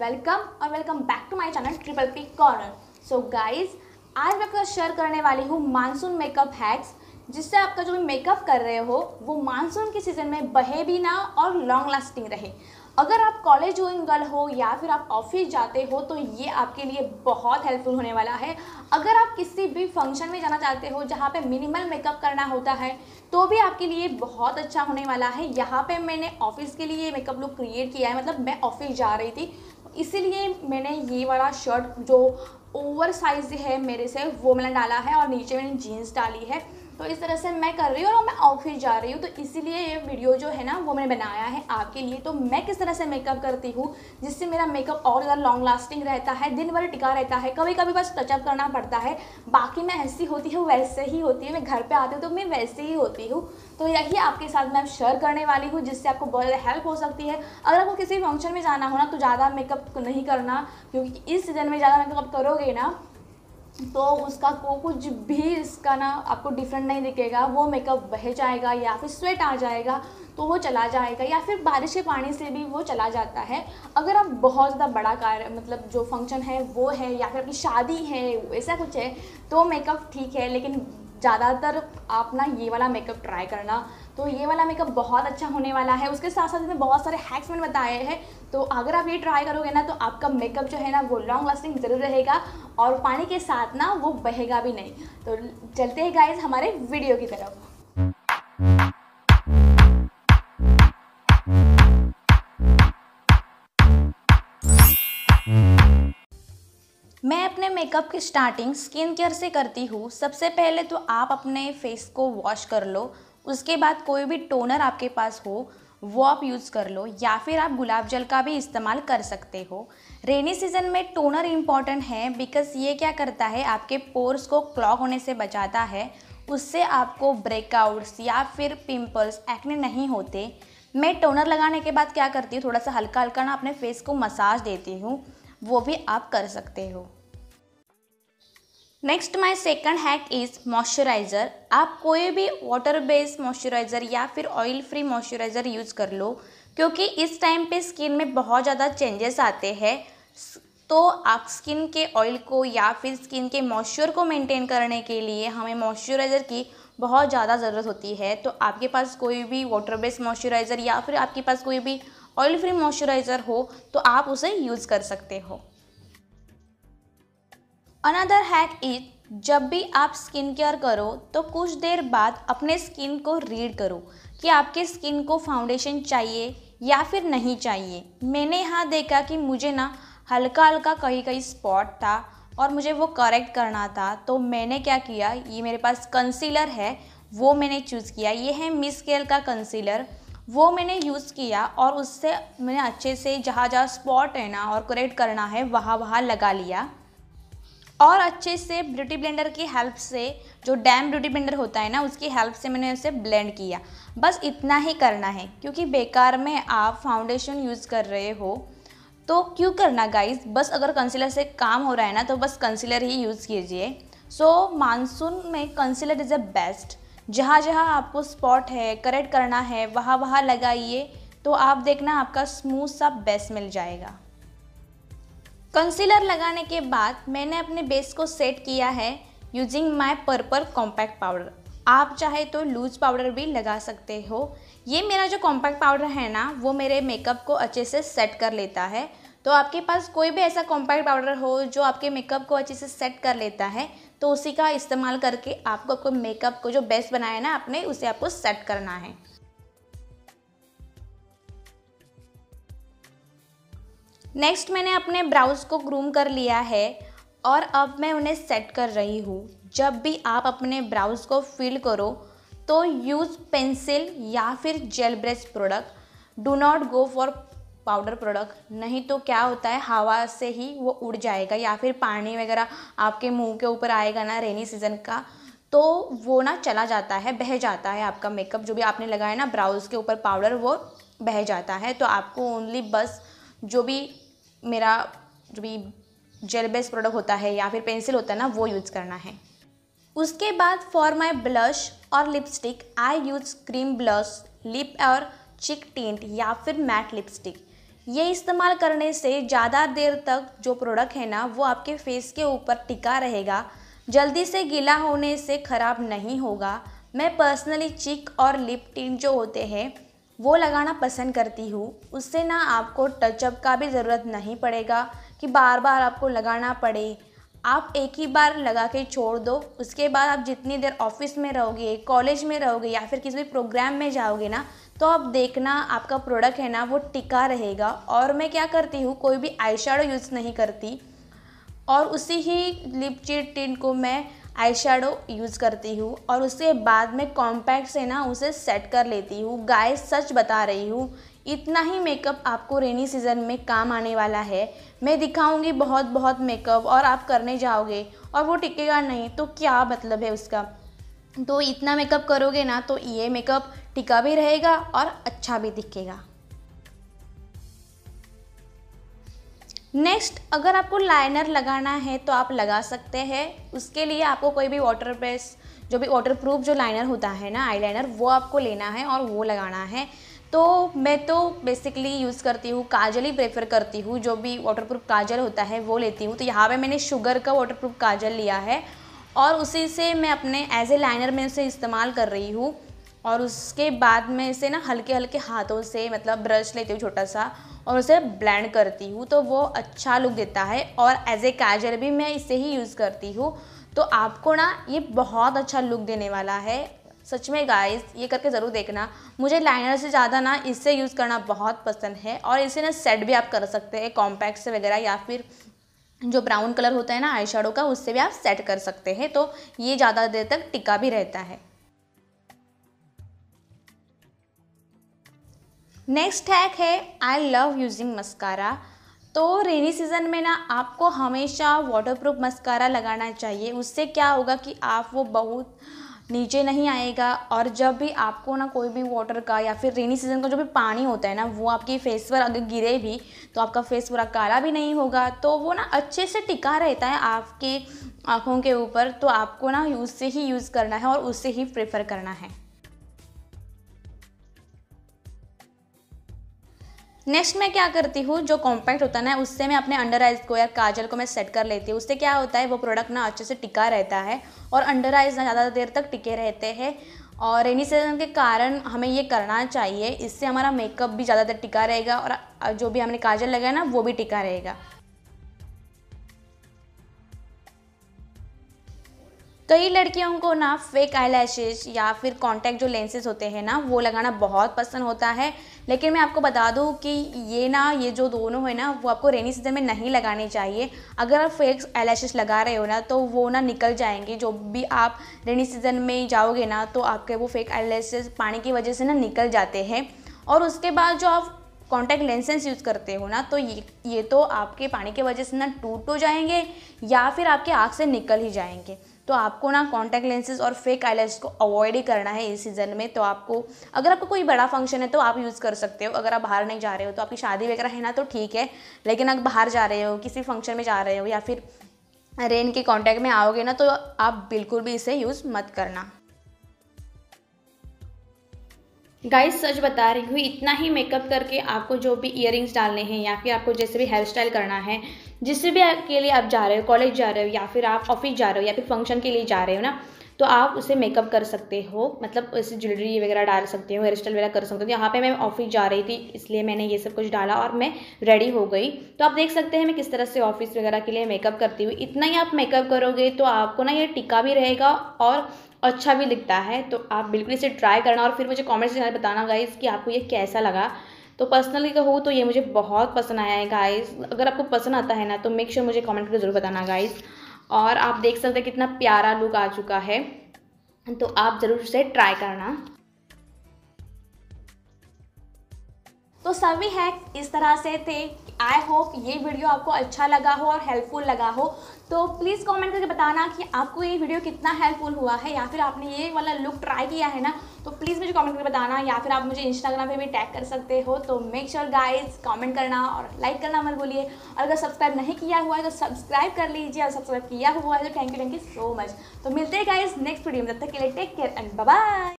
welcome और welcome back to my channel triple P corner so guys आज मैं आपके शेयर करने वाली हूँ मानसून मेकअप हैक्स जिससे आपका जो भी मेकअप कर रहे हो वो मानसून के सीज़न में बहे भी ना और लॉन्ग लास्टिंग रहे अगर आप कॉलेज गोइंग गर्ल हो या फिर आप ऑफिस जाते हो तो ये आपके लिए बहुत हेल्पफुल होने वाला है अगर आप किसी भी फंक्शन में जाना चाहते हो जहाँ पे मिनिमल मेकअप करना होता है तो भी आपके लिए बहुत अच्छा होने वाला है यहाँ पे मैंने ऑफिस के लिए मेकअप लुक क्रिएट किया है मतलब मैं ऑफिस जा रही थी इसीलिए मैंने ये वाला शर्ट जो ओवर साइज है मेरे से वो मैंने डाला है और नीचे मैंने जीन्स डाली है तो इस तरह से मैं कर रही हूँ और मैं ऑफिस जा रही हूँ तो इसीलिए ये वीडियो जो है ना वो मैंने बनाया है आपके लिए तो मैं किस तरह से मेकअप करती हूँ जिससे मेरा मेकअप और ज़्यादा लॉन्ग लास्टिंग रहता है दिन भर टिका रहता है कभी कभी बस टचअप करना पड़ता है बाकी मैं ऐसी होती हूँ वैसे ही होती है मैं घर पर आती हूँ तो मैं वैसे ही होती हूँ तो यही आपके साथ मैं शेयर करने वाली हूँ जिससे आपको बहुत ज़्यादा हेल्प हो सकती है अगर आपको किसी फंक्शन में जाना हो ना तो ज़्यादा मेकअप नहीं करना क्योंकि इस सीज़न में ज़्यादा मेकअप करोगे ना तो उसका को कुछ भी इसका ना आपको डिफरेंट नहीं दिखेगा वो मेकअप बह जाएगा या फिर स्वेट आ जाएगा तो वो चला जाएगा या फिर बारिश के पानी से भी वो चला जाता है अगर आप बहुत ज़्यादा बड़ा कार्य मतलब जो फंक्शन है वो है या फिर आपकी शादी है ऐसा कुछ है तो मेकअप ठीक है लेकिन ज़्यादातर आप ना ये वाला मेकअप ट्राई करना तो ये वाला मेकअप बहुत अच्छा होने वाला है उसके साथ साथ इसमें बहुत सारे हैक्स मैंने बताए हैं तो अगर आप ये ट्राई करोगे ना तो आपका मेकअप जो है ना वो लॉन्ग लास्टिंग ज़रूर रहेगा और पानी के साथ ना वो बहेगा भी नहीं तो चलते हैं गाइज हमारे वीडियो की तरफ मैं अपने मेकअप की स्टार्टिंग स्किन केयर से करती हूँ सबसे पहले तो आप अपने फेस को वॉश कर लो उसके बाद कोई भी टोनर आपके पास हो वो आप यूज़ कर लो या फिर आप गुलाब जल का भी इस्तेमाल कर सकते हो रेनी सीजन में टोनर इम्पॉर्टेंट है बिकॉज ये क्या करता है आपके पोर्स को क्लॉक होने से बचाता है उससे आपको ब्रेकआउट्स या फिर पिंपल्स एक्ने नहीं होते मैं टोनर लगाने के बाद क्या करती हूँ थोड़ा सा हल्का हल्का ना अपने फेस को मसाज देती हूँ वो भी आप कर सकते हो next my second hack is moisturiser आप कोई भी वाटर बेस्ड मॉइस्चराइज़र या फिर ऑयल फ्री मॉइस्चराइज़र यूज़ कर लो क्योंकि इस टाइम पे स्किन में बहुत ज़्यादा चेंजेस आते हैं तो आप स्किन के ऑयल को या फिर स्किन के मॉइस्चर को मेंटेन करने के लिए हमें मॉइस्चराइज़र की बहुत ज़्यादा ज़रूरत होती है तो आपके पास कोई भी वाटर बेस्ड मॉइस्चराइज़र या फिर आपके पास कोई भी ऑयल फ्री मॉइस्चराइज़र हो तो आप उसे यूज़ कर सकते हो अनदर हैक इज जब भी आप स्किन केयर करो तो कुछ देर बाद अपने स्किन को रीड करो कि आपके स्किन को फाउंडेशन चाहिए या फिर नहीं चाहिए मैंने यहाँ देखा कि मुझे ना हल्का हल्का कहीं कहीं स्पॉट था और मुझे वो करेक्ट करना था तो मैंने क्या किया ये मेरे पास कंसीलर है वो मैंने चूज़ किया ये है मिस केयर का कंसीलर वो मैंने यूज़ किया और उससे मैंने अच्छे से जहाँ जहाँ स्पॉट है ना और करेक्ट करना है वहाँ वहाँ लगा लिया और अच्छे से ब्यूटी ब्लेंडर की हेल्प से जो डैम ब्यूटी ब्लेंडर होता है ना उसकी हेल्प से मैंने उसे ब्लेंड किया बस इतना ही करना है क्योंकि बेकार में आप फाउंडेशन यूज़ कर रहे हो तो क्यों करना गाइस बस अगर कंसीलर से काम हो रहा है ना तो बस कंसीलर ही यूज़ कीजिए सो so, मानसून में कंसीलर इज़ अ बेस्ट जहाँ जहाँ आपको स्पॉट है करेक्ट करना है वहाँ वहाँ लगाइए तो आप देखना आपका स्मूथ सा बेस्ट मिल जाएगा कंसीलर लगाने के बाद मैंने अपने बेस को सेट किया है using my purple compact powder आप चाहे तो लूज पाउडर भी लगा सकते हो ये मेरा जो कॉम्पैक्ट पाउडर है ना वो मेरे मेकअप को अच्छे से सेट कर लेता है तो आपके पास कोई भी ऐसा कॉम्पैक्ट पाउडर हो जो आपके मेकअप को अच्छे से सेट कर लेता है तो उसी का इस्तेमाल करके आपको आपको मेकअप को जो बेस्ट बनाया है ना आपने उसे आपको सेट करना है नेक्स्ट मैंने अपने ब्राउज को ग्रूम कर लिया है और अब मैं उन्हें सेट कर रही हूँ जब भी आप अपने ब्राउज को फिल करो तो यूज़ पेंसिल या फिर gel brush product do not go for powder product नहीं तो क्या होता है हवा से ही वो उड़ जाएगा या फिर पानी वगैरह आपके मुंह के ऊपर आएगा ना रेनी सीज़न का तो वो ना चला जाता है बह जाता है आपका मेकअप जो भी आपने लगाया ना ब्राउज के ऊपर पाउडर वो बह जाता है तो आपको ओनली बस जो भी मेरा जो भी जेल बेस्ड प्रोडक्ट होता है या फिर पेंसिल होता है ना वो यूज़ करना है उसके बाद फॉर माई ब्लश और lipstick I use cream blush lip और चिक टिंट या फिर मैट लिपस्टिक ये इस्तेमाल करने से ज़्यादा देर तक जो प्रोडक्ट है ना वो आपके फेस के ऊपर टिका रहेगा जल्दी से गीला होने से ख़राब नहीं होगा मैं पर्सनली चिक और लिप टिंट जो होते हैं वो लगाना पसंद करती हूँ उससे ना आपको टचअप का भी ज़रूरत नहीं पड़ेगा कि बार बार आपको लगाना पड़े आप एक ही बार लगा के छोड़ दो उसके बाद आप जितनी देर ऑफिस में रहोगे कॉलेज में रहोगे या फिर किसी भी प्रोग्राम में जाओगे ना तो आप देखना आपका प्रोडक्ट है ना वो टिका रहेगा और मैं क्या करती हूँ कोई भी आई यूज़ नहीं करती और उसी ही लिप चिट टिंट को मैं आई यूज़ करती हूँ और उसके बाद में कॉम्पैक्ट से ना उसे सेट कर लेती हूँ गाय सच बता रही हूँ इतना ही मेकअप आपको रेनी सीज़न में काम आने वाला है मैं दिखाऊंगी बहुत बहुत मेकअप और आप करने जाओगे और वो टिकेगा नहीं तो क्या मतलब है उसका तो इतना मेकअप करोगे ना तो ये मेकअप टिका भी रहेगा और अच्छा भी दिखेगा नेक्स्ट अगर आपको लाइनर लगाना है तो आप लगा सकते हैं उसके लिए आपको कोई भी वाटर बेस जो भी वाटर प्रूफ जो लाइनर होता है ना आईलाइनर वो आपको लेना है और वो लगाना है तो मैं तो बेसिकली यूज़ करती हूँ काजल ही प्रेफर करती हूँ जो भी वाटर प्रूफ काजल होता है वो लेती हूँ तो यहाँ पे मैंने शुगर का वाटर प्रूफ काजल लिया है और उसी से मैं अपने एज ए लाइनर में उसे इस्तेमाल कर रही हूँ और उसके बाद मैं इसे ना हल्के हल्के हाथों से मतलब ब्रश लेती हूँ छोटा सा और उसे ब्लेंड करती हूँ तो वो अच्छा लुक देता है और एज ए कैजर भी मैं इसे ही यूज़ करती हूँ तो आपको ना ये बहुत अच्छा लुक देने वाला है सच में गाइस ये करके ज़रूर देखना मुझे लाइनर से ज़्यादा ना इससे यूज़ करना बहुत पसंद है और इसे ना सेट भी आप कर सकते हैं कॉम्पैक्ट से वगैरह या फिर जो ब्राउन कलर होता है ना आई का उससे भी आप सेट कर सकते हैं तो ये ज़्यादा देर तक टिका भी रहता है नेक्स्ट हैक है आई लव यूजिंग मस्कारा तो रेनी सीज़न में ना आपको हमेशा वाटरप्रूफ मस्कारा लगाना चाहिए उससे क्या होगा कि आप वो बहुत नीचे नहीं आएगा और जब भी आपको ना कोई भी वाटर का या फिर रेनी सीजन का जो भी पानी होता है ना वो आपकी फेस पर अगर गिरे भी तो आपका फेस पूरा काला भी नहीं होगा तो वो ना अच्छे से टिका रहता है आपके आँखों के ऊपर तो आपको ना उससे ही यूज़ करना है और उससे ही प्रेफर करना है नेक्स्ट मैं क्या करती हूँ जो कॉम्पैक्ट होता है ना उससे मैं अपने अंडर आइज को या काजल को मैं सेट कर लेती हूँ उससे क्या होता है वो प्रोडक्ट ना अच्छे से टिका रहता है और अंडर आइज ना ज़्यादा देर तक टिके रहते हैं और रेनी सीजन के कारण हमें ये करना चाहिए इससे हमारा मेकअप भी ज़्यादा देर टिका रहेगा और जो भी हमने काजल लगाया ना वो भी टिका रहेगा कई लड़कियों को ना फेक आई या फिर कॉन्टैक्ट जो लेंसेज होते हैं ना वो लगाना बहुत पसंद होता है लेकिन मैं आपको बता दूँ कि ये ना ये जो दोनों है ना वो आपको रेनी सीजन में नहीं लगाने चाहिए अगर आप फेक आई लगा रहे हो ना तो वो ना निकल जाएंगे जो भी आप रेनी सीजन में जाओगे ना तो आपके वो फेक आई पानी की वजह से ना निकल जाते हैं और उसके बाद जो आप कॉन्टैक्ट लेंसेज यूज़ करते हो ना तो ये ये तो आपके पानी की वजह से ना टूट हो तो जाएंगे या फिर आपके आँख से निकल ही जाएंगे तो आपको ना कॉन्टैक्ट लेंसेज और फेक आई को अवॉइड ही करना है इस सीज़न में तो आपको अगर आपको कोई बड़ा फंक्शन है तो आप यूज़ कर सकते हो अगर आप बाहर नहीं जा रहे हो तो आपकी शादी वगैरह है ना तो ठीक है लेकिन अगर बाहर जा रहे हो किसी फंक्शन में जा रहे हो या फिर रेन के कॉन्टैक्ट में आओगे ना तो आप बिल्कुल भी इसे यूज़ मत करना गाइस सच बता रही हूँ इतना ही मेकअप करके आपको जो भी इयर डालने हैं या फिर आपको जैसे भी हेयर स्टाइल करना है जिससे भी के लिए आप जा रहे हो कॉलेज जा रहे हो या फिर आप ऑफिस जा रहे हो या फिर फंक्शन के लिए जा रहे हो ना तो आप उसे मेकअप कर सकते हो मतलब उसे ज्वेलरी वगैरह डाल सकते हो हेयर स्टाइल वगैरह कर सकते हो तो यहाँ पे मैं ऑफिस जा रही थी इसलिए मैंने ये सब कुछ डाला और मैं रेडी हो गई तो आप देख सकते हैं मैं किस तरह से ऑफिस वगैरह के लिए मेकअप करती हूँ इतना ही आप मेकअप करोगे तो आपको ना ये टिका भी रहेगा और अच्छा भी दिखता है तो आप बिल्कुल इसे ट्राई करना और फिर मुझे कॉमेंट्स से बताना गाइज कि आपको ये कैसा लगा तो पर्सनली कहूँ तो, तो ये मुझे बहुत पसंद आया है गाइज अगर आपको पसंद आता है ना तो मेक श्योर मुझे कॉमेंट करके ज़रूर बताना गाइज़ और आप देख सकते हैं कितना प्यारा लुक आ चुका है तो आप ज़रूर से ट्राई करना तो सभी हैक इस तरह से थे आई होप ये वीडियो आपको अच्छा लगा हो और हेल्पफुल लगा हो तो प्लीज़ कमेंट करके बताना कि आपको ये वीडियो कितना हेल्पफुल हुआ है या फिर आपने ये वाला लुक ट्राई किया है ना तो प्लीज़ मुझे कमेंट करके बताना या फिर आप मुझे इंस्टाग्राम पे भी टैग कर सकते हो तो मेक श्योर गाइज कमेंट करना और लाइक करना मत बोलिए और अगर सब्सक्राइब नहीं किया हुआ है तो सब्सक्राइब कर लीजिए और सब्सक्राइब किया हुआ है तो thank you thank you so much तो मिलते हैं गाइज नेक्स्ट वीडियो में तब तक के लिए टेक केयर एंड बाय